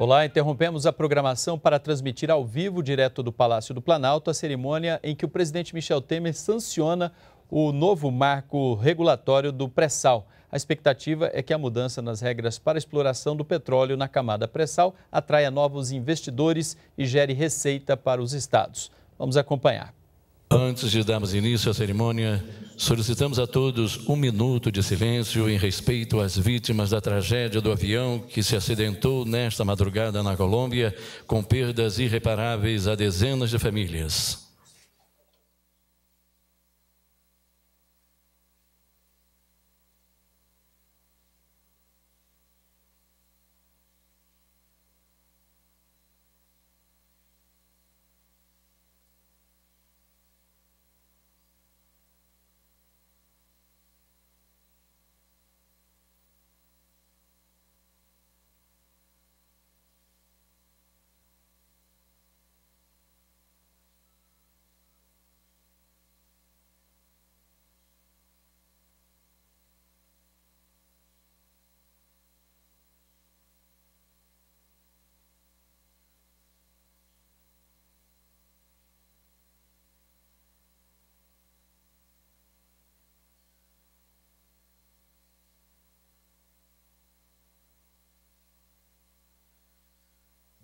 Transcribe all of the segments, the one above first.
Olá, interrompemos a programação para transmitir ao vivo, direto do Palácio do Planalto, a cerimônia em que o presidente Michel Temer sanciona o novo marco regulatório do pré-sal. A expectativa é que a mudança nas regras para exploração do petróleo na camada pré-sal atraia novos investidores e gere receita para os estados. Vamos acompanhar. Antes de darmos início à cerimônia, solicitamos a todos um minuto de silêncio em respeito às vítimas da tragédia do avião que se acidentou nesta madrugada na Colômbia, com perdas irreparáveis a dezenas de famílias.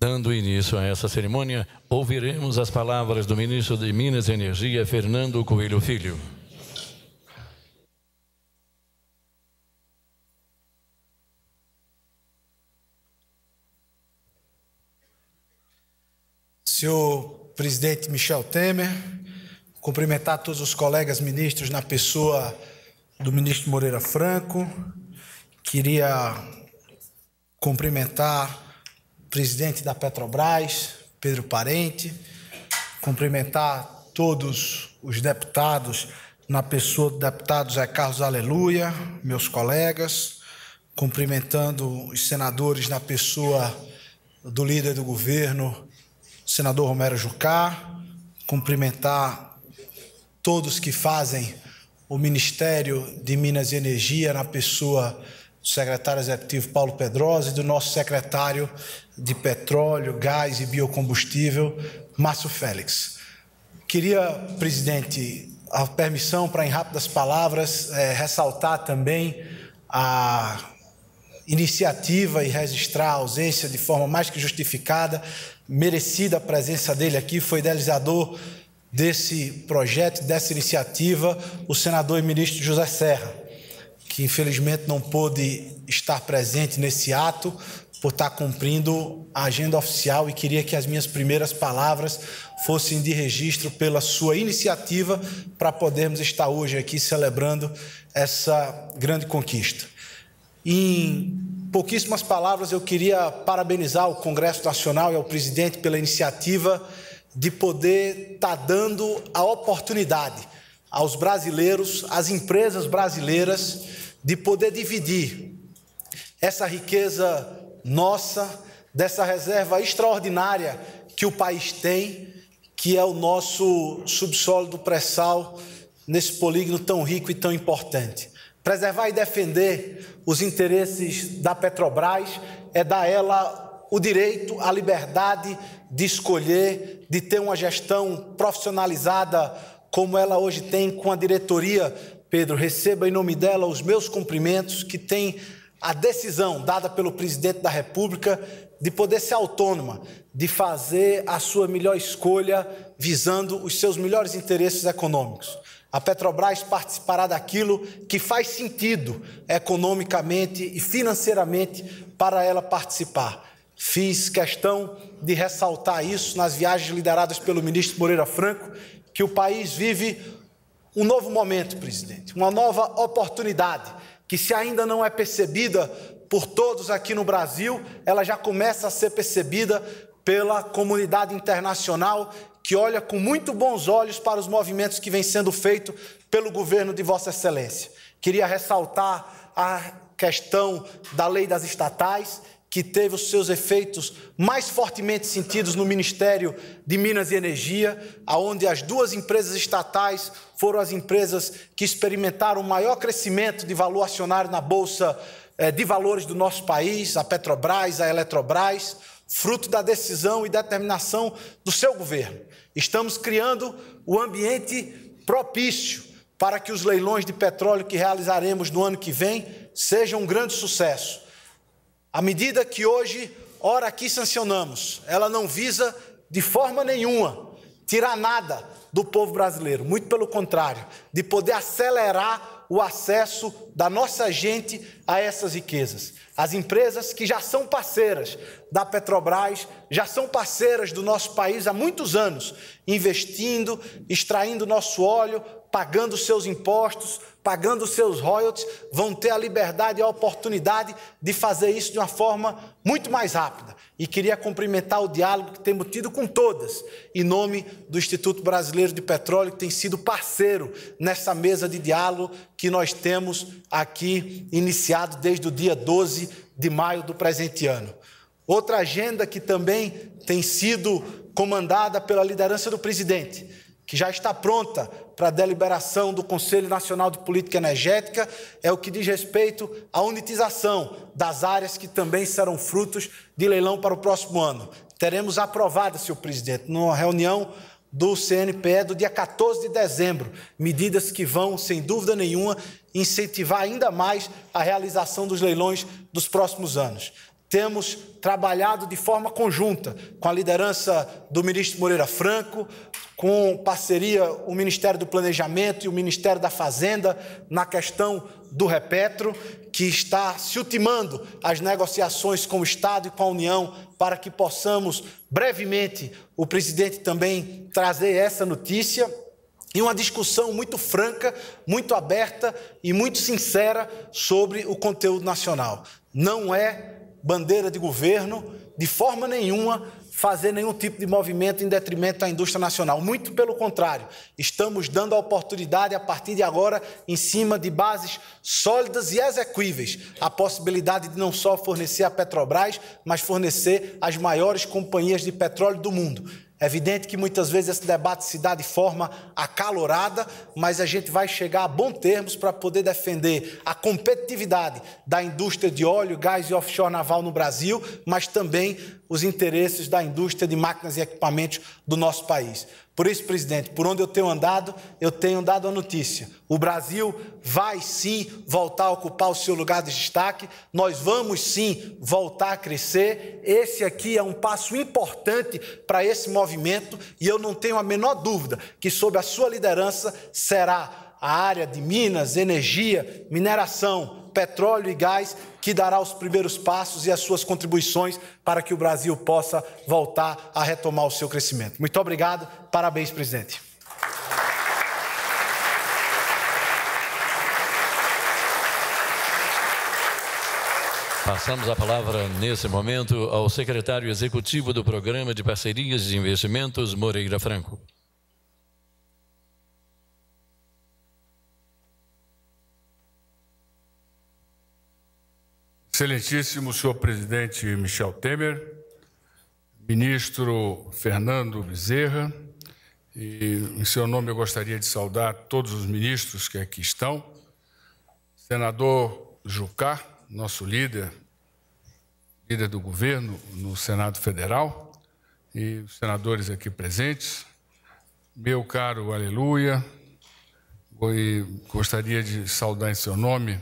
Dando início a essa cerimônia, ouviremos as palavras do ministro de Minas e Energia, Fernando Coelho Filho. Senhor presidente Michel Temer, cumprimentar todos os colegas ministros na pessoa do ministro Moreira Franco, queria cumprimentar presidente da Petrobras, Pedro Parente, cumprimentar todos os deputados, na pessoa do deputado Zé Carlos Aleluia, meus colegas, cumprimentando os senadores na pessoa do líder do governo, senador Romero Jucá, cumprimentar todos que fazem o Ministério de Minas e Energia na pessoa do secretário executivo Paulo Pedrosa e do nosso secretário de petróleo, gás e biocombustível, Márcio Félix. Queria, presidente, a permissão para, em rápidas palavras, é, ressaltar também a iniciativa e registrar a ausência de forma mais que justificada, merecida a presença dele aqui, foi idealizador desse projeto, dessa iniciativa, o senador e ministro José Serra, que infelizmente não pôde estar presente nesse ato, por estar tá cumprindo a agenda oficial e queria que as minhas primeiras palavras fossem de registro pela sua iniciativa para podermos estar hoje aqui celebrando essa grande conquista. Em pouquíssimas palavras, eu queria parabenizar o Congresso Nacional e ao presidente pela iniciativa de poder estar tá dando a oportunidade aos brasileiros, às empresas brasileiras, de poder dividir essa riqueza nossa, dessa reserva extraordinária que o país tem, que é o nosso subsolo do pré-sal, nesse polígono tão rico e tão importante. Preservar e defender os interesses da Petrobras é dar a ela o direito, a liberdade de escolher, de ter uma gestão profissionalizada como ela hoje tem com a diretoria. Pedro, receba em nome dela os meus cumprimentos, que tem a decisão dada pelo presidente da República de poder ser autônoma, de fazer a sua melhor escolha visando os seus melhores interesses econômicos. A Petrobras participará daquilo que faz sentido economicamente e financeiramente para ela participar. Fiz questão de ressaltar isso nas viagens lideradas pelo ministro Moreira Franco, que o país vive um novo momento, presidente, uma nova oportunidade que se ainda não é percebida por todos aqui no Brasil, ela já começa a ser percebida pela comunidade internacional que olha com muito bons olhos para os movimentos que vêm sendo feitos pelo governo de Vossa Excelência. Queria ressaltar a questão da lei das estatais que teve os seus efeitos mais fortemente sentidos no Ministério de Minas e Energia, aonde as duas empresas estatais foram as empresas que experimentaram o maior crescimento de valor acionário na bolsa eh, de valores do nosso país, a Petrobras, a Eletrobras, fruto da decisão e determinação do seu governo. Estamos criando o ambiente propício para que os leilões de petróleo que realizaremos no ano que vem sejam um grande sucesso a medida que hoje, ora aqui, sancionamos, ela não visa de forma nenhuma tirar nada do povo brasileiro, muito pelo contrário, de poder acelerar o acesso da nossa gente a essas riquezas. As empresas que já são parceiras da Petrobras, já são parceiras do nosso país há muitos anos, investindo, extraindo nosso óleo, pagando seus impostos, pagando seus royalties, vão ter a liberdade e a oportunidade de fazer isso de uma forma muito mais rápida. E queria cumprimentar o diálogo que temos tido com todas, em nome do Instituto Brasileiro de Petróleo, que tem sido parceiro nessa mesa de diálogo que nós temos aqui iniciado desde o dia 12 de maio do presente ano. Outra agenda que também tem sido comandada pela liderança do presidente que já está pronta para a deliberação do Conselho Nacional de Política Energética, é o que diz respeito à unitização das áreas que também serão frutos de leilão para o próximo ano. Teremos aprovada, senhor presidente, numa reunião do CNPE do dia 14 de dezembro, medidas que vão, sem dúvida nenhuma, incentivar ainda mais a realização dos leilões dos próximos anos temos trabalhado de forma conjunta com a liderança do ministro Moreira Franco, com parceria o Ministério do Planejamento e o Ministério da Fazenda na questão do Repetro, que está se ultimando as negociações com o Estado e com a União para que possamos brevemente o presidente também trazer essa notícia e uma discussão muito franca, muito aberta e muito sincera sobre o conteúdo nacional. Não é bandeira de governo, de forma nenhuma fazer nenhum tipo de movimento em detrimento da indústria nacional. Muito pelo contrário, estamos dando a oportunidade, a partir de agora, em cima de bases sólidas e exequíveis, a possibilidade de não só fornecer a Petrobras, mas fornecer as maiores companhias de petróleo do mundo. É evidente que muitas vezes esse debate se dá de forma acalorada, mas a gente vai chegar a bons termos para poder defender a competitividade da indústria de óleo, gás e offshore naval no Brasil, mas também os interesses da indústria de máquinas e equipamentos do nosso país. Por isso, presidente, por onde eu tenho andado, eu tenho dado a notícia. O Brasil vai sim voltar a ocupar o seu lugar de destaque, nós vamos sim voltar a crescer. Esse aqui é um passo importante para esse movimento e eu não tenho a menor dúvida que, sob a sua liderança, será a área de minas, energia, mineração, petróleo e gás, que dará os primeiros passos e as suas contribuições para que o Brasil possa voltar a retomar o seu crescimento. Muito obrigado, parabéns, presidente. Passamos a palavra nesse momento ao secretário executivo do Programa de Parcerias de Investimentos, Moreira Franco. Excelentíssimo senhor presidente Michel Temer, ministro Fernando Bezerra, e em seu nome eu gostaria de saudar todos os ministros que aqui estão, senador Jucá, nosso líder, líder do governo no Senado Federal, e os senadores aqui presentes, meu caro Aleluia, gostaria de saudar em seu nome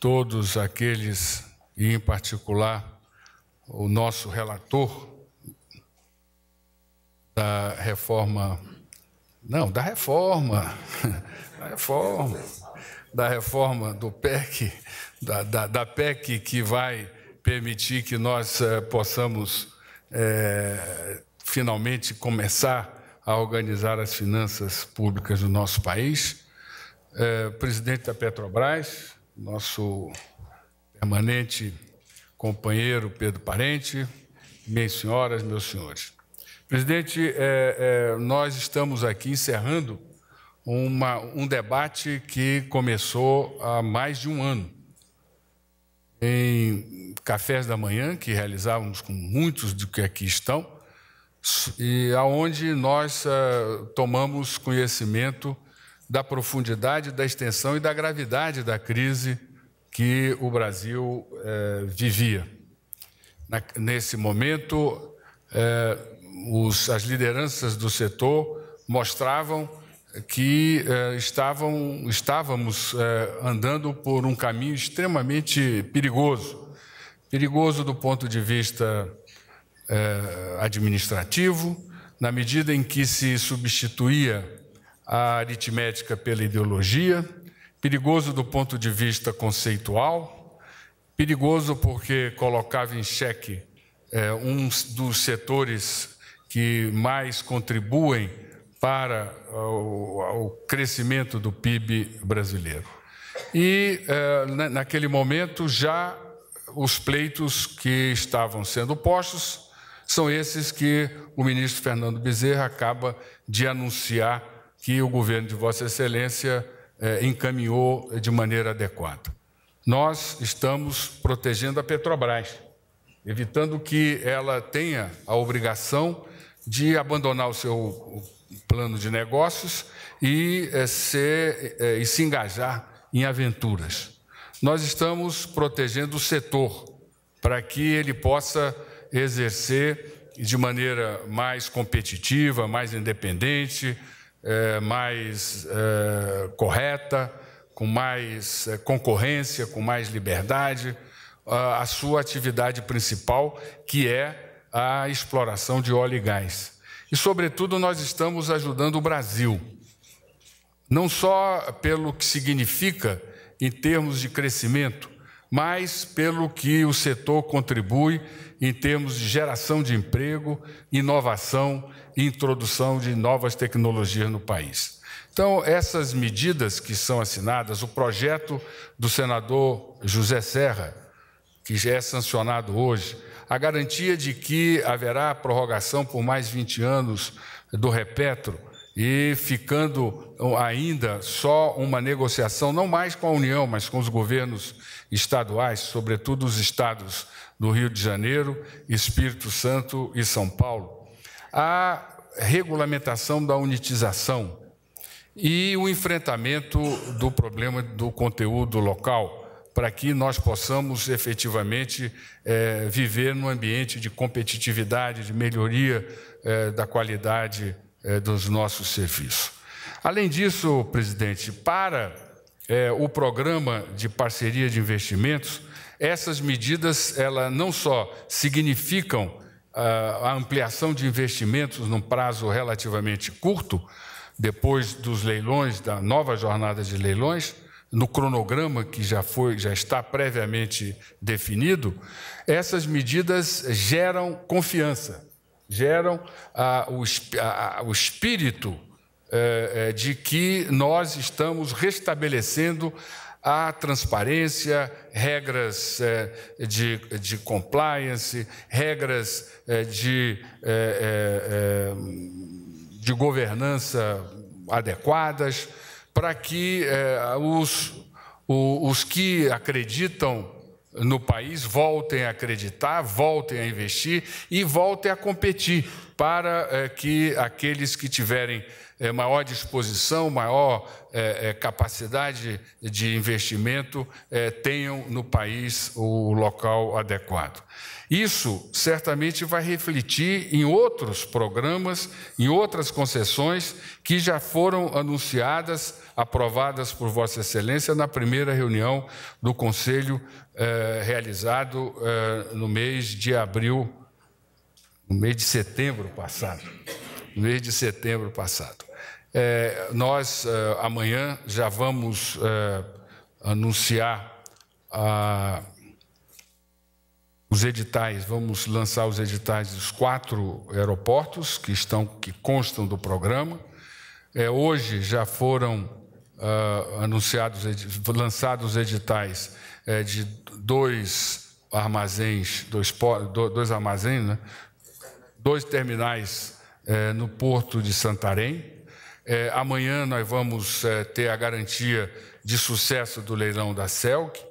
todos aqueles e, em particular, o nosso relator da reforma. Não, da reforma. Da reforma. Da reforma do PEC, da, da, da PEC que vai permitir que nós eh, possamos eh, finalmente começar a organizar as finanças públicas do nosso país. Eh, presidente da Petrobras, nosso permanente companheiro Pedro Parente, minhas senhoras, meus senhores. Presidente, é, é, nós estamos aqui encerrando uma, um debate que começou há mais de um ano. Em cafés da manhã, que realizávamos com muitos do que aqui estão, e aonde nós é, tomamos conhecimento da profundidade, da extensão e da gravidade da crise que o Brasil eh, vivia. Na, nesse momento, eh, os, as lideranças do setor mostravam que eh, estavam, estávamos andando por um caminho extremamente perigoso perigoso do ponto de vista administrativo, na medida em que se substituía a aritmética pela ideologia perigoso do ponto de vista conceitual, perigoso porque colocava em xeque é, um dos setores que mais contribuem para o, o crescimento do PIB brasileiro. E, é, naquele momento, já os pleitos que estavam sendo postos são esses que o ministro Fernando Bezerra acaba de anunciar que o governo de Vossa Excelência eh, encaminhou de maneira adequada. Nós estamos protegendo a Petrobras, evitando que ela tenha a obrigação de abandonar o seu plano de negócios e, eh, ser, eh, e se engajar em aventuras. Nós estamos protegendo o setor para que ele possa exercer de maneira mais competitiva, mais independente, é, mais é, correta, com mais é, concorrência, com mais liberdade, a, a sua atividade principal, que é a exploração de óleo e gás. E, sobretudo, nós estamos ajudando o Brasil, não só pelo que significa em termos de crescimento, mas pelo que o setor contribui em termos de geração de emprego, inovação e introdução de novas tecnologias no país. Então, essas medidas que são assinadas, o projeto do senador José Serra, que já é sancionado hoje, a garantia de que haverá prorrogação por mais 20 anos do Repetro e ficando ainda só uma negociação, não mais com a União, mas com os governos estaduais, sobretudo os estados do Rio de Janeiro, Espírito Santo e São Paulo a regulamentação da unitização e o enfrentamento do problema do conteúdo local, para que nós possamos efetivamente é, viver num ambiente de competitividade, de melhoria é, da qualidade é, dos nossos serviços. Além disso, presidente, para o programa de parceria de investimentos, essas medidas ela não só significam a ampliação de investimentos num prazo relativamente curto, depois dos leilões, da nova jornada de leilões, no cronograma que já foi, já está previamente definido, essas medidas geram confiança, geram o, o, espírito é, é, de que nós estamos restabelecendo Há transparência, regras é, de, de compliance, regras é, de, é, de governança adequadas, para que os, os que acreditam no país voltem a acreditar, voltem a investir e voltem a competir para eh, que aqueles que tiverem eh, maior disposição, maior eh, capacidade de investimento tenham no país o local adequado. Isso certamente vai refletir em outros programas, em outras concessões que já foram anunciadas, aprovadas por Vossa Excelência na primeira reunião do Conselho eh, realizado eh, no mês de abril, no mês de setembro passado. No mês de setembro passado. Eh, nós, amanhã, já vamos anunciar ah, os editais, vamos lançar os editais dos quatro aeroportos que, estão, que constam do programa. hoje já foram uh, anunciados, lançados editais é, de dois armazéns, dois, dois armazéns, né? dois terminais é, no porto de Santarém. É, amanhã nós vamos é, ter a garantia de sucesso do leilão da CELC.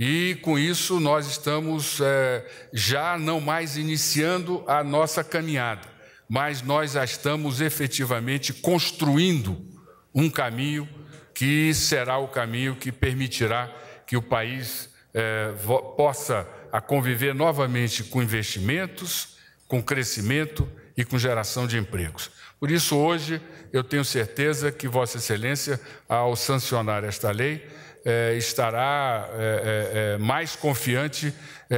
E com isso nós estamos é, já não mais iniciando a nossa caminhada, mas nós já estamos efetivamente construindo um caminho que será o caminho que permitirá que o país eh, possa a ah, conviver novamente com investimentos, com crescimento e com geração de empregos. Por isso, hoje, eu tenho certeza que Vossa Excelência, ao sancionar esta lei, eh, estará eh, mais confiante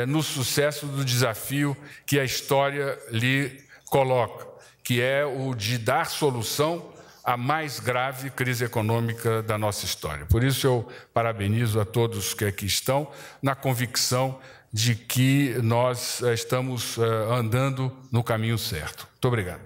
no sucesso do desafio que a história lhe coloca, que é o de dar solução a mais grave crise econômica da nossa história. Por isso, eu parabenizo a todos que aqui estão, na convicção de que nós eh, estamos eh, andando no caminho certo. Muito obrigado.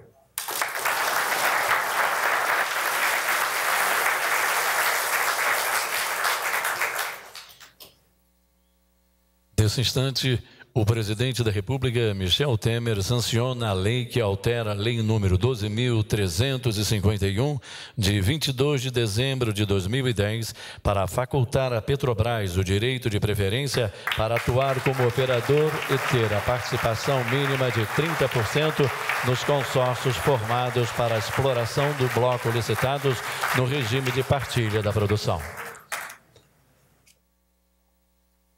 Nesse instante, o presidente da República, Michel Temer, sanciona a lei que altera a lei número 12.351, de 22 de dezembro de 2010, para facultar à Petrobras o direito de preferência para atuar como operador e ter a participação mínima de 30% nos consórcios formados para a exploração do bloco licitados no regime de partilha da produção.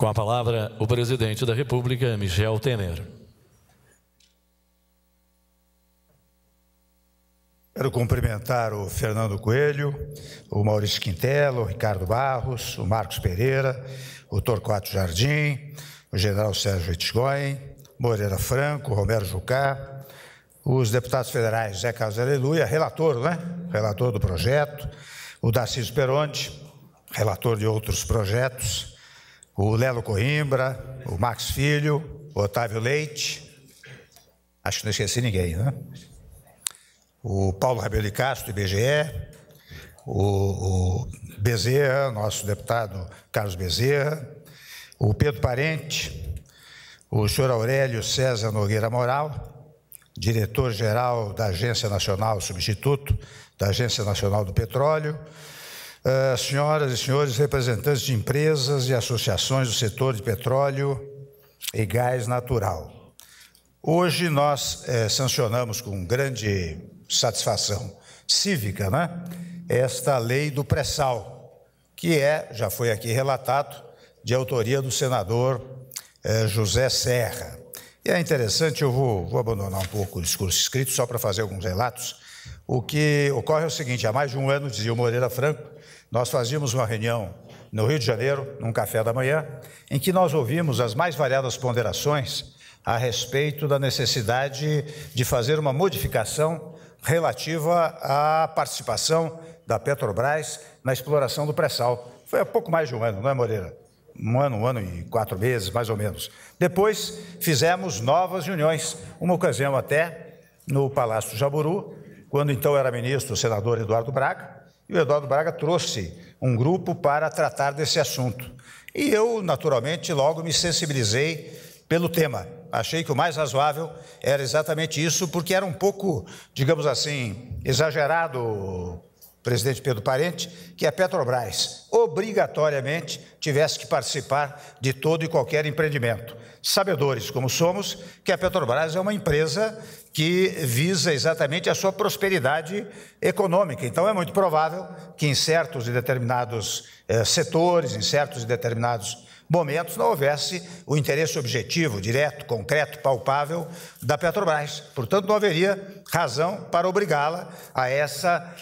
Com a palavra, o presidente da República, Michel Temer. Quero cumprimentar o Fernando Coelho, o Maurício Quintela, o Ricardo Barros, o Marcos Pereira, o Torquato Jardim, o general Sérgio Itzgoen, Moreira Franco, Romero Jucá, os deputados federais Zé Carlos Aleluia, relator, né? Relator do projeto, o Darcísio Peronte, relator de outros projetos, o Lelo Coimbra, o Max Filho, o Otávio Leite, acho que não esqueci ninguém, né? O Paulo Rabelo de Castro, do IBGE, o, o Bezerra, nosso deputado Carlos Bezerra, o Pedro Parente, o senhor Aurélio César Nogueira Moral, diretor-geral da Agência Nacional, substituto da Agência Nacional do Petróleo, ah, senhoras e senhores representantes de empresas e associações do setor de petróleo e gás natural. Hoje nós eh, sancionamos com grande satisfação cívica né, esta lei do pré-sal, que é, já foi aqui relatado, de autoria do senador eh, José Serra. E é interessante, eu vou, vou abandonar um pouco o discurso escrito só para fazer alguns relatos. O que ocorre é o seguinte: há mais de um ano, dizia o Moreira Franco, nós fazíamos uma reunião no Rio de Janeiro, num café da manhã, em que nós ouvimos as mais variadas ponderações a respeito da necessidade de fazer uma modificação relativa à participação da Petrobras na exploração do pré-sal. Foi há pouco mais de um ano, não é, Moreira? Um ano, um ano e quatro meses, mais ou menos. Depois fizemos novas reuniões, uma ocasião até no Palácio Jaburu, quando então era ministro o senador Eduardo Braga, e o Eduardo Braga trouxe um grupo para tratar desse assunto. E eu, naturalmente, logo me sensibilizei pelo tema. Achei que o mais razoável era exatamente isso, porque era um pouco, digamos assim, exagerado, presidente Pedro Parente, que a Petrobras obrigatoriamente tivesse que participar de todo e qualquer empreendimento. Sabedores como somos, que a Petrobras é uma empresa que visa exatamente a sua prosperidade econômica. Então, é muito provável que em certos e determinados eh, setores, em certos e determinados momentos não houvesse o interesse objetivo, direto, concreto, palpável da Petrobras. Portanto, não haveria razão para obrigá-la a essa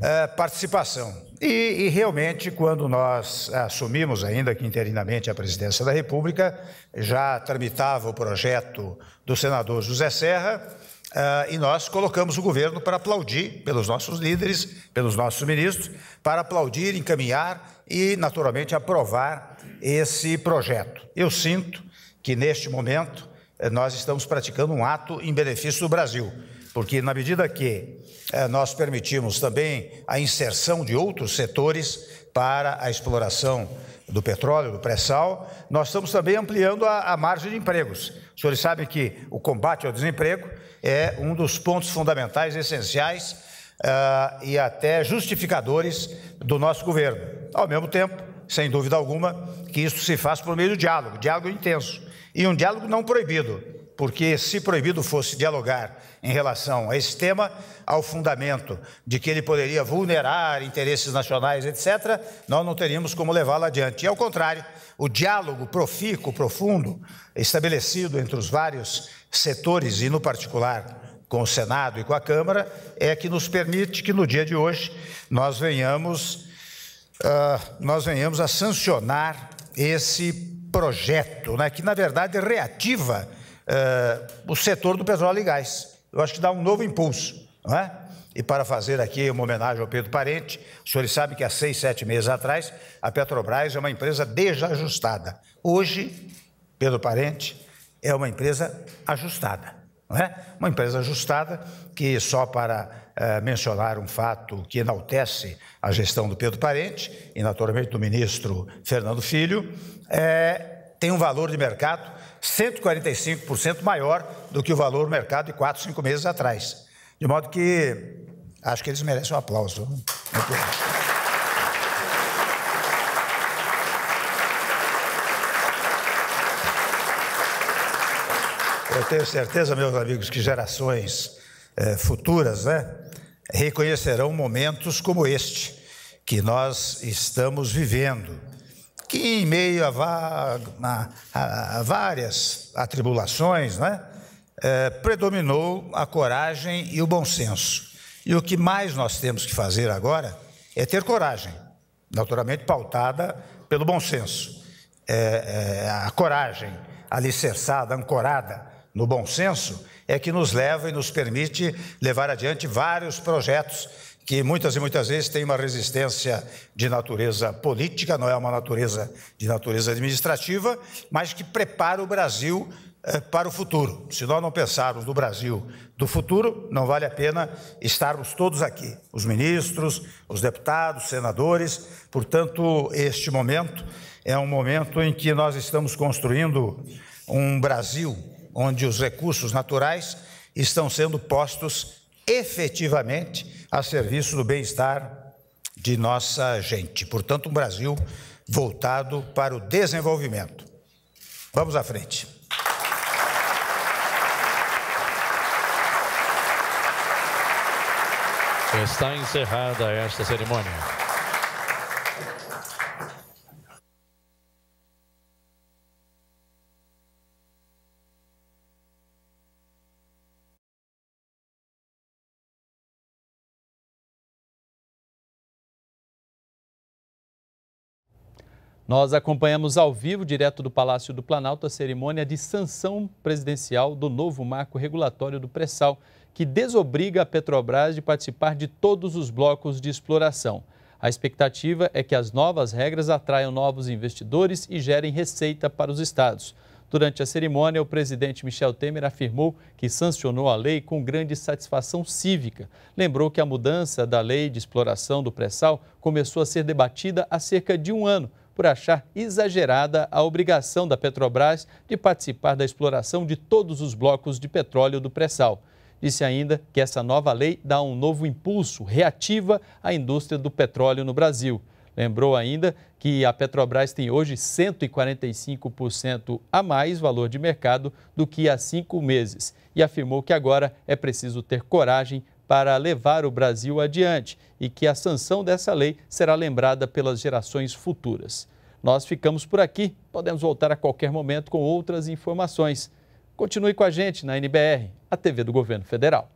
eh, participação. E, e, realmente, quando nós eh, assumimos, ainda que interinamente, a presidência da República, já tramitava o projeto do senador José Serra uh, e nós colocamos o governo para aplaudir, pelos nossos líderes, pelos nossos ministros, para aplaudir, encaminhar e, naturalmente, aprovar esse projeto. Eu sinto que, neste momento, nós estamos praticando um ato em benefício do Brasil porque na medida que eh, nós permitimos também a inserção de outros setores para a exploração do petróleo, do pré-sal, nós estamos também ampliando a, a, margem de empregos. Os senhores sabem que o combate ao desemprego é um dos pontos fundamentais, essenciais uh, e até justificadores do nosso governo. Ao mesmo tempo, sem dúvida alguma, que isso se faz por meio do diálogo, diálogo intenso e um diálogo não proibido porque se proibido fosse dialogar em relação a esse tema, ao fundamento de que ele poderia vulnerar interesses nacionais, etc., nós não teríamos como levá-lo adiante. E, ao contrário, o diálogo profícuo, profundo, estabelecido entre os vários setores e, no particular, com o Senado e com a Câmara, é que nos permite que, no dia de hoje, nós venhamos, uh, nós venhamos a sancionar esse projeto, né, que, na verdade, é reativa uh, o setor do petróleo e gás. Eu acho que dá um novo impulso, não é? E para fazer aqui uma homenagem ao Pedro Parente, os senhores sabem que há seis, sete meses atrás, a Petrobras é uma empresa desajustada. Hoje, Pedro Parente é uma empresa ajustada, não é? Uma empresa ajustada que, só para uh, mencionar um fato que enaltece a gestão do Pedro Parente e, naturalmente, do ministro Fernando Filho, é, tem um valor de mercado 145% maior do que o valor do mercado de 4, 5 meses atrás. De modo que acho que eles merecem um aplauso. Muito Eu tenho certeza, meus amigos, que gerações eh, futuras né, reconhecerão momentos como este que nós estamos vivendo que em meio a, a, a várias atribulações, né, é, predominou a coragem e o bom senso. E o que mais nós temos que fazer agora é ter coragem, naturalmente pautada pelo bom senso. É, é, a coragem alicerçada, ancorada no bom senso, é que nos leva e nos permite levar adiante vários projetos que muitas e muitas vezes tem uma resistência de natureza política, não é uma natureza de natureza administrativa, mas que prepara o Brasil eh, para o futuro. Se nós não pensarmos no Brasil do futuro, não vale a pena estarmos todos aqui, os ministros, os deputados, senadores. Portanto, este momento é um momento em que nós estamos construindo um Brasil onde os recursos naturais estão sendo postos efetivamente a serviço do bem-estar de nossa gente. Portanto, um Brasil voltado para o desenvolvimento. Vamos à frente. Está encerrada esta cerimônia. Nós acompanhamos ao vivo, direto do Palácio do Planalto, a cerimônia de sanção presidencial do novo marco regulatório do pré-sal, que desobriga a Petrobras de participar de todos os blocos de exploração. A expectativa é que as novas regras atraiam novos investidores e gerem receita para os estados. Durante a cerimônia, o presidente Michel Temer afirmou que sancionou a lei com grande satisfação cívica. Lembrou que a mudança da lei de exploração do pré-sal começou a ser debatida há cerca de um ano por achar exagerada a obrigação da Petrobras de participar da exploração de todos os blocos de petróleo do pré-sal. Disse ainda que essa nova lei dá um novo impulso, reativa à indústria do petróleo no Brasil. Lembrou ainda que a Petrobras tem hoje 145% a mais valor de mercado do que há cinco meses e afirmou que agora é preciso ter coragem para levar o Brasil adiante e que a sanção dessa lei será lembrada pelas gerações futuras. Nós ficamos por aqui, podemos voltar a qualquer momento com outras informações. Continue com a gente na NBR, a TV do Governo Federal.